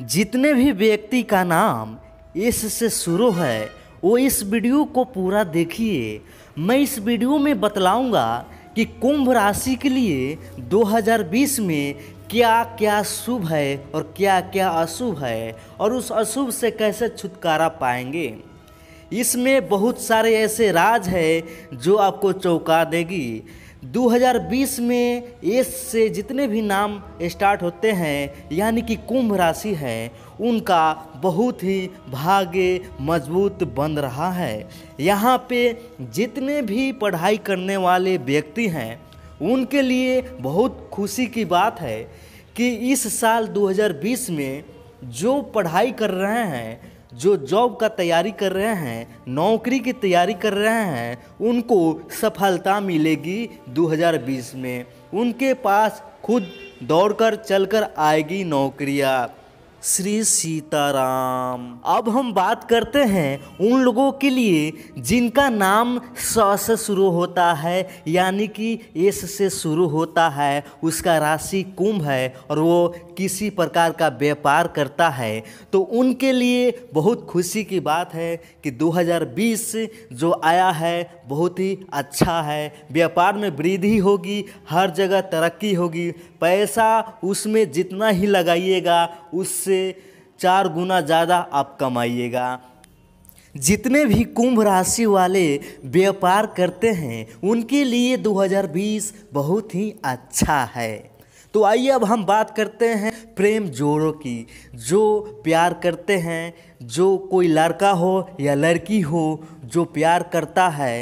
जितने भी व्यक्ति का नाम एस से शुरू है वो इस वीडियो को पूरा देखिए मैं इस वीडियो में बतलाऊंगा कि कुंभ राशि के लिए 2020 में क्या क्या शुभ है और क्या क्या अशुभ है और उस अशुभ से कैसे छुटकारा पाएंगे इसमें बहुत सारे ऐसे राज है जो आपको चौंका देगी 2020 में एस से जितने भी नाम स्टार्ट होते हैं यानी कि कुंभ राशि है उनका बहुत ही भाग्य मजबूत बन रहा है यहाँ पे जितने भी पढ़ाई करने वाले व्यक्ति हैं उनके लिए बहुत खुशी की बात है कि इस साल 2020 में जो पढ़ाई कर रहे हैं जो जॉब का तैयारी कर रहे हैं नौकरी की तैयारी कर रहे हैं उनको सफलता मिलेगी 2020 में उनके पास खुद दौड़कर चलकर आएगी नौकरियाँ श्री सीताराम अब हम बात करते हैं उन लोगों के लिए जिनका नाम स से शुरू होता है यानी कि एस से शुरू होता है उसका राशि कुंभ है और वो किसी प्रकार का व्यापार करता है तो उनके लिए बहुत खुशी की बात है कि 2020 जो आया है बहुत ही अच्छा है व्यापार में वृद्धि होगी हर जगह तरक्की होगी पैसा उसमें जितना ही लगाइएगा उससे चार गुना ज़्यादा आप कमाइएगा जितने भी कुंभ राशि वाले व्यापार करते हैं उनके लिए 2020 बहुत ही अच्छा है तो आइए अब हम बात करते हैं प्रेम जोड़ों की जो प्यार करते हैं जो कोई लड़का हो या लड़की हो जो प्यार करता है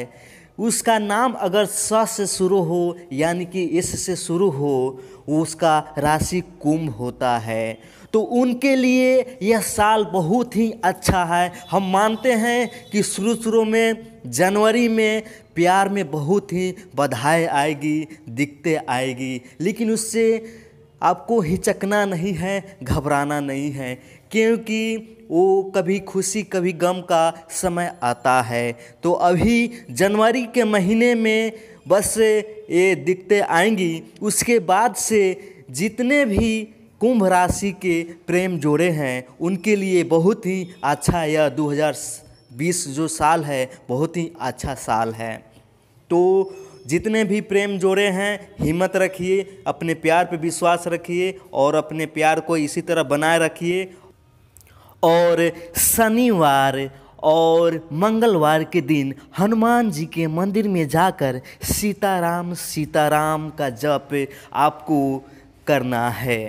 उसका नाम अगर स से शुरू हो यानी कि इस से शुरू हो उसका राशि कुंभ होता है तो उनके लिए यह साल बहुत ही अच्छा है हम मानते हैं कि शुरू शुरू में जनवरी में प्यार में बहुत ही बधाई आएगी दिक्कतें आएगी लेकिन उससे आपको हिचकना नहीं है घबराना नहीं है क्योंकि वो कभी खुशी कभी गम का समय आता है तो अभी जनवरी के महीने में बस ये दिखते आएंगी उसके बाद से जितने भी कुंभ राशि के प्रेम जोड़े हैं उनके लिए बहुत ही अच्छा यह 2020 जो साल है बहुत ही अच्छा साल है तो जितने भी प्रेम जोड़े हैं हिम्मत रखिए अपने प्यार पे विश्वास रखिए और अपने प्यार को इसी तरह बनाए रखिए और शनिवार और मंगलवार के दिन हनुमान जी के मंदिर में जाकर सीताराम सीताराम का जप आपको करना है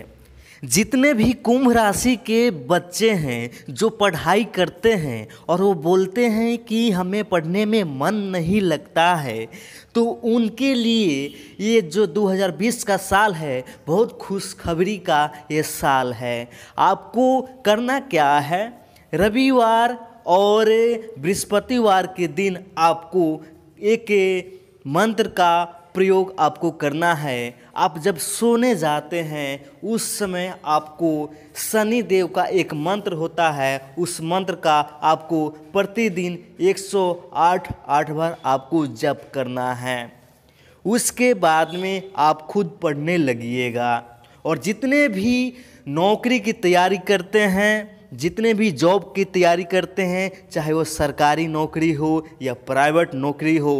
जितने भी कुंभ राशि के बच्चे हैं जो पढ़ाई करते हैं और वो बोलते हैं कि हमें पढ़ने में मन नहीं लगता है तो उनके लिए ये जो 2020 का साल है बहुत खुशखबरी का ये साल है आपको करना क्या है रविवार और बृहस्पतिवार के दिन आपको एक मंत्र का प्रयोग आपको करना है आप जब सोने जाते हैं उस समय आपको शनि देव का एक मंत्र होता है उस मंत्र का आपको प्रतिदिन 108 आठ बार आपको जप करना है उसके बाद में आप खुद पढ़ने लगिएगा और जितने भी नौकरी की तैयारी करते हैं जितने भी जॉब की तैयारी करते हैं चाहे वो सरकारी नौकरी हो या प्राइवेट नौकरी हो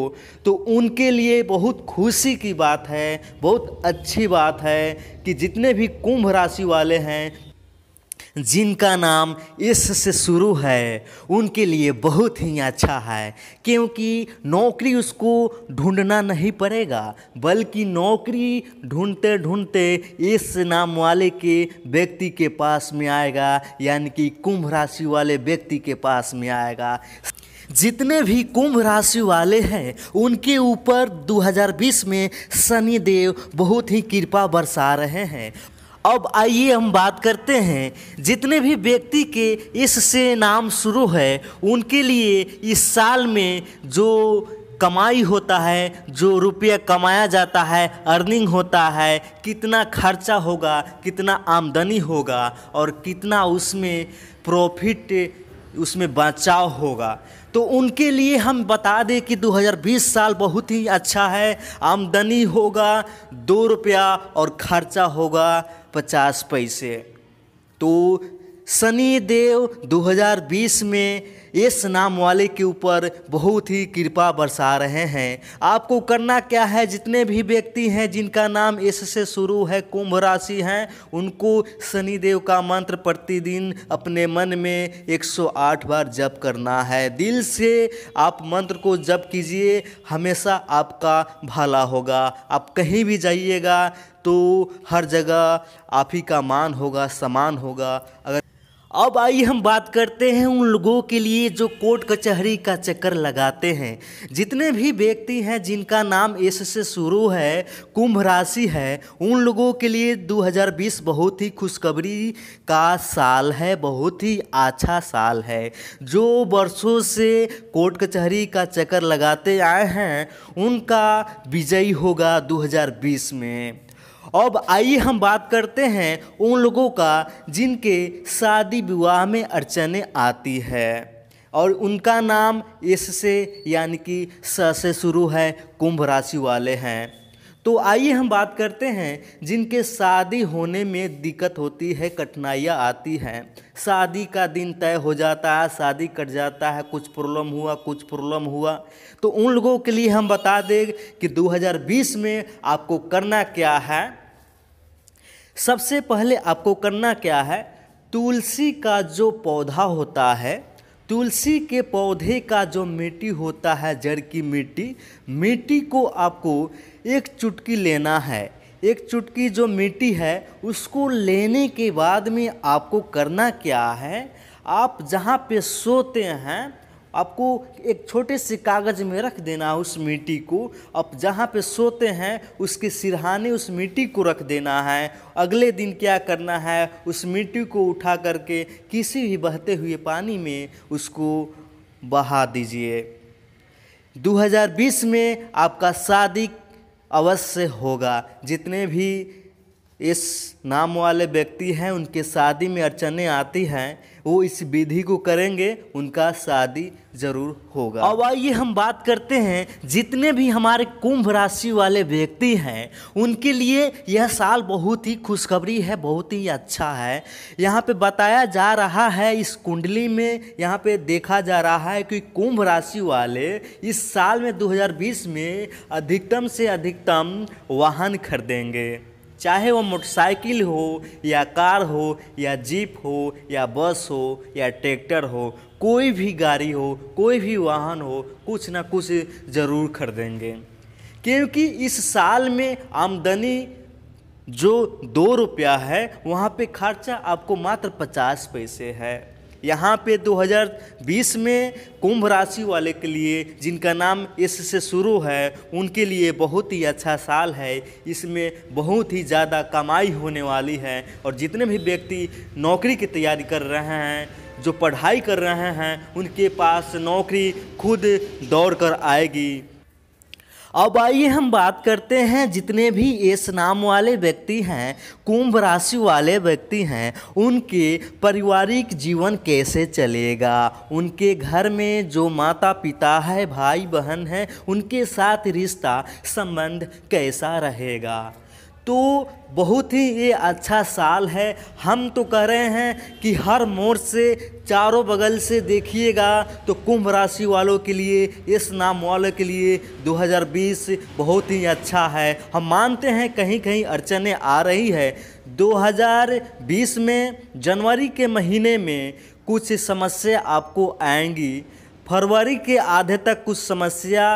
तो उनके लिए बहुत खुशी की बात है बहुत अच्छी बात है कि जितने भी कुंभ राशि वाले हैं जिनका नाम इस से शुरू है उनके लिए बहुत ही अच्छा है क्योंकि नौकरी उसको ढूंढना नहीं पड़ेगा बल्कि नौकरी ढूंढते ढूंढते इस नाम वाले के व्यक्ति के पास में आएगा यानी कि कुंभ राशि वाले व्यक्ति के पास में आएगा जितने भी कुंभ राशि वाले हैं उनके ऊपर 2020 में शनिदेव बहुत ही कृपा बरसा रहे हैं अब आइए हम बात करते हैं जितने भी व्यक्ति के इससे नाम शुरू है उनके लिए इस साल में जो कमाई होता है जो रुपया कमाया जाता है अर्निंग होता है कितना खर्चा होगा कितना आमदनी होगा और कितना उसमें प्रॉफिट उसमें बचाव होगा तो उनके लिए हम बता दें कि 2020 साल बहुत ही अच्छा है आमदनी होगा दो रुपया और खर्चा होगा पचास पैसे तो शनि देव 2020 में इस नाम वाले के ऊपर बहुत ही कृपा बरसा रहे हैं आपको करना क्या है जितने भी व्यक्ति हैं जिनका नाम इस से शुरू है कुंभ राशि हैं उनको शनिदेव का मंत्र प्रतिदिन अपने मन में 108 बार जप करना है दिल से आप मंत्र को जप कीजिए हमेशा आपका भला होगा आप कहीं भी जाइएगा तो हर जगह आप ही का मान होगा समान होगा अगर अब आइए हम बात करते हैं उन लोगों के लिए जो कोर्ट कचहरी का चक्कर लगाते हैं जितने भी व्यक्ति हैं जिनका नाम एस से शुरू है कुंभ राशि है उन लोगों के लिए 2020 बहुत ही खुशखबरी का साल है बहुत ही अच्छा साल है जो वर्षों से कोर्ट कचहरी का चक्कर लगाते आए हैं उनका विजयी होगा 2020 में अब आइए हम बात करते हैं उन लोगों का जिनके शादी विवाह में अड़चने आती है और उनका नाम इससे यानी कि स से शुरू है कुंभ राशि वाले हैं तो आइए हम बात करते हैं जिनके शादी होने में दिक्कत होती है कठिनाइयाँ आती हैं शादी का दिन तय हो जाता है शादी कट जाता है कुछ प्रॉब्लम हुआ कुछ प्रॉब्लम हुआ तो उन लोगों के लिए हम बता दें कि 2020 में आपको करना क्या है सबसे पहले आपको करना क्या है तुलसी का जो पौधा होता है तुलसी के पौधे का जो मिट्टी होता है जड़ की मिट्टी मिट्टी को आपको एक चुटकी लेना है एक चुटकी जो मिट्टी है उसको लेने के बाद में आपको करना क्या है आप जहाँ पे सोते हैं आपको एक छोटे से कागज़ में रख देना उस मिट्टी को आप जहाँ पे सोते हैं उसके सिरहाने उस मिट्टी को रख देना है अगले दिन क्या करना है उस मिट्टी को उठा करके किसी भी बहते हुए पानी में उसको बहा दीजिए 2020 में आपका शादी अवश्य होगा जितने भी इस नाम वाले व्यक्ति हैं उनके शादी में अड़चने आती हैं वो इस विधि को करेंगे उनका शादी ज़रूर होगा अब आइए हम बात करते हैं जितने भी हमारे कुंभ राशि वाले व्यक्ति हैं उनके लिए यह साल बहुत ही खुशखबरी है बहुत ही अच्छा है यहाँ पे बताया जा रहा है इस कुंडली में यहाँ पे देखा जा रहा है कि कुंभ राशि वाले इस साल में 2020 में अधिकतम से अधिकतम वाहन खरीदेंगे चाहे वो मोटरसाइकिल हो या कार हो या जीप हो या बस हो या ट्रैक्टर हो कोई भी गाड़ी हो कोई भी वाहन हो कुछ ना कुछ ज़रूर खरीदेंगे क्योंकि इस साल में आमदनी जो दो रुपया है वहाँ पे खर्चा आपको मात्र पचास पैसे है यहाँ पे 2020 में कुंभ राशि वाले के लिए जिनका नाम इस से शुरू है उनके लिए बहुत ही अच्छा साल है इसमें बहुत ही ज़्यादा कमाई होने वाली है और जितने भी व्यक्ति नौकरी की तैयारी कर रहे हैं जो पढ़ाई कर रहे हैं उनके पास नौकरी खुद दौड़ कर आएगी अब आइए हम बात करते हैं जितने भी एस नाम वाले व्यक्ति हैं कुंभ राशि वाले व्यक्ति हैं उनके पारिवारिक जीवन कैसे चलेगा उनके घर में जो माता पिता है भाई बहन है उनके साथ रिश्ता संबंध कैसा रहेगा तो बहुत ही ये अच्छा साल है हम तो कह रहे हैं कि हर मोड़ से चारों बगल से देखिएगा तो कुंभ राशि वालों के लिए इस नाम वालों के लिए 2020 बहुत ही अच्छा है हम मानते हैं कहीं कहीं अड़चने आ रही है 2020 में जनवरी के महीने में कुछ समस्या आपको आएंगी फरवरी के आधे तक कुछ समस्या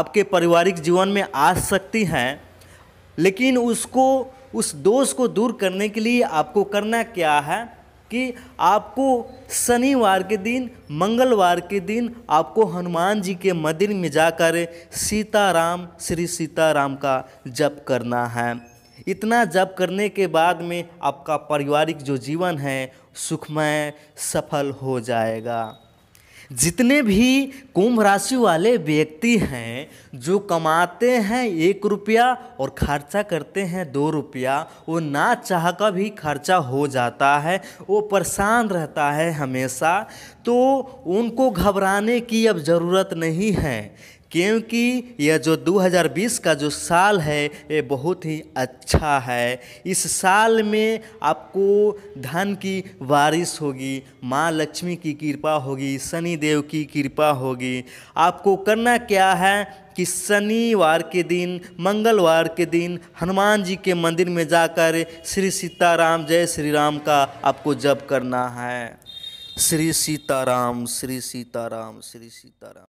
आपके पारिवारिक जीवन में आ सकती हैं लेकिन उसको उस दोष को दूर करने के लिए आपको करना क्या है कि आपको शनिवार के दिन मंगलवार के दिन आपको हनुमान जी के मंदिर में जाकर सीताराम श्री सीताराम का जप करना है इतना जप करने के बाद में आपका पारिवारिक जो जीवन है सुखमय सफल हो जाएगा जितने भी कुंभ राशि वाले व्यक्ति हैं जो कमाते हैं एक रुपया और खर्चा करते हैं दो रुपया वो ना चाह का भी खर्चा हो जाता है वो परेशान रहता है हमेशा तो उनको घबराने की अब ज़रूरत नहीं है क्योंकि यह जो 2020 का जो साल है ये बहुत ही अच्छा है इस साल में आपको धन की बारिश होगी माँ लक्ष्मी की कृपा होगी शनि देव की कृपा होगी आपको करना क्या है कि शनिवार के दिन मंगलवार के दिन हनुमान जी के मंदिर में जाकर श्री सीताराम जय श्री राम का आपको जप करना है श्री सीताराम श्री सीताराम श्री सीताराम